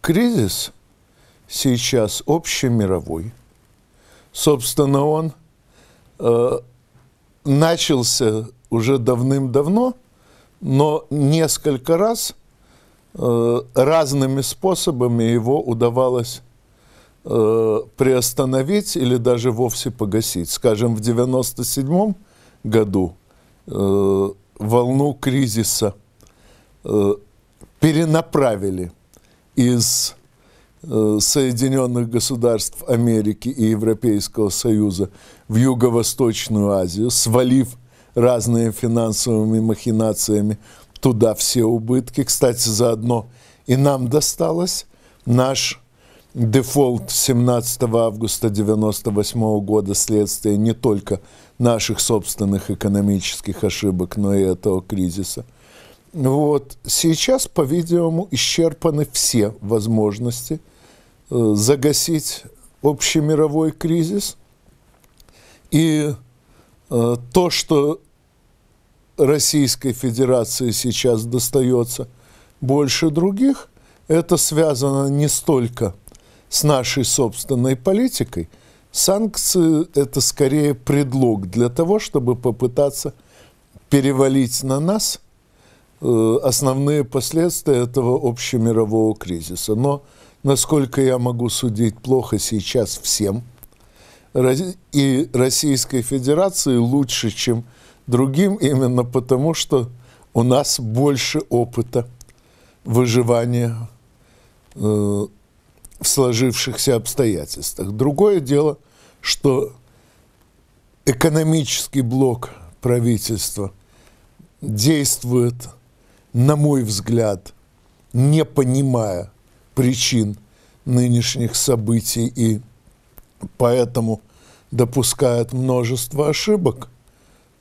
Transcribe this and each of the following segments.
Кризис сейчас общемировой. Собственно, он э, начался уже давным-давно, но несколько раз э, разными способами его удавалось э, приостановить или даже вовсе погасить. Скажем, в 1997 году э, волну кризиса э, перенаправили – из э, Соединенных Государств Америки и Европейского Союза в Юго-Восточную Азию, свалив разные финансовыми махинациями туда все убытки. Кстати, заодно и нам досталось наш дефолт 17 августа 1998 года следствие не только наших собственных экономических ошибок, но и этого кризиса – вот. Сейчас, по-видимому, исчерпаны все возможности э, загасить общемировой кризис. И э, то, что Российской Федерации сейчас достается больше других, это связано не столько с нашей собственной политикой. Санкции – это скорее предлог для того, чтобы попытаться перевалить на нас – Э, основные последствия этого общемирового кризиса. Но, насколько я могу судить, плохо сейчас всем. И Российской Федерации лучше, чем другим, именно потому, что у нас больше опыта выживания э, в сложившихся обстоятельствах. Другое дело, что экономический блок правительства действует – на мой взгляд, не понимая причин нынешних событий и поэтому допускает множество ошибок.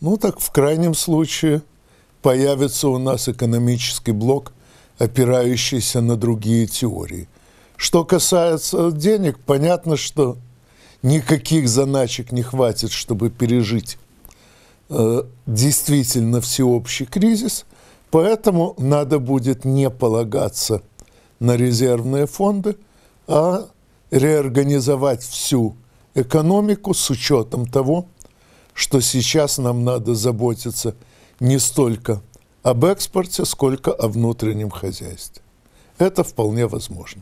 Ну так в крайнем случае появится у нас экономический блок, опирающийся на другие теории. Что касается денег, понятно, что никаких заначек не хватит, чтобы пережить э, действительно всеобщий кризис. Поэтому надо будет не полагаться на резервные фонды, а реорганизовать всю экономику с учетом того, что сейчас нам надо заботиться не столько об экспорте, сколько о внутреннем хозяйстве. Это вполне возможно.